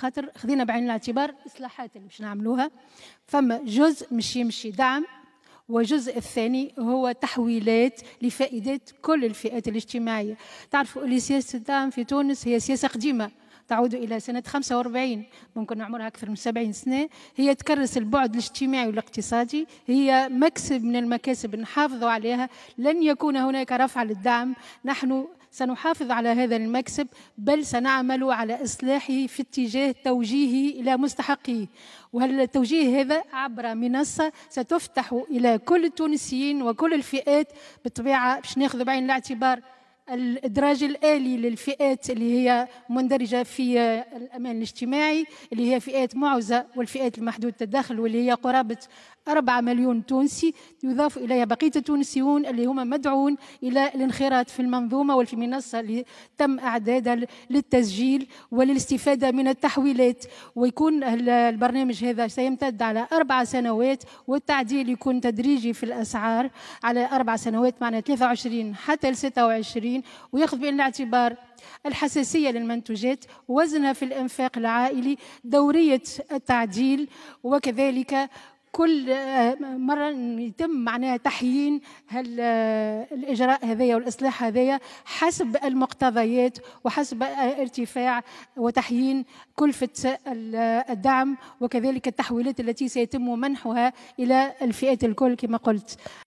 خاطر خذينا بعين الاعتبار الاصلاحات اللي باش نعملوها فما جزء مش يمشي دعم والجزء الثاني هو تحويلات لفائدات كل الفئات الاجتماعيه تعرفوا اللي سياسه الدعم في تونس هي سياسه قديمه تعود إلى سنة 45 ممكن عمرها أكثر من 70 سنة هي تكرس البعد الاجتماعي والاقتصادي هي مكسب من المكاسب نحافظ عليها لن يكون هناك رفع للدعم نحن سنحافظ على هذا المكسب بل سنعمل على إصلاحه في اتجاه توجيهه إلى مستحقيه وهل التوجيه هذا عبر منصة ستفتح إلى كل التونسيين وكل الفئات بالطبيعة باش ناخذ بعين الاعتبار الادراج الالي للفئات اللي هي مندرجه في الامان الاجتماعي اللي هي فئات معوزه والفئات المحدود التدخل واللي هي قرابه 4 مليون تونسي يضاف اليها بقيه التونسيون اللي هما مدعون الى الانخراط في المنظومه وفي منصه اللي تم اعدادها للتسجيل وللاستفاده من التحويلات ويكون البرنامج هذا سيمتد على اربع سنوات والتعديل يكون تدريجي في الاسعار على اربع سنوات معنا 23 حتى ل 26 العاملين وياخذ بعين الاعتبار الحساسية للمنتوجات وزنها في الإنفاق العائلي دورية التعديل وكذلك كل آه، مره يتم معناها تحيين آه، الاجراء هذايا والاصلاح هذايا حسب المقتضيات وحسب آه، ارتفاع وتحيين كلفه الدعم وكذلك التحويلات التي سيتم منحها الى الفئات الكل كما قلت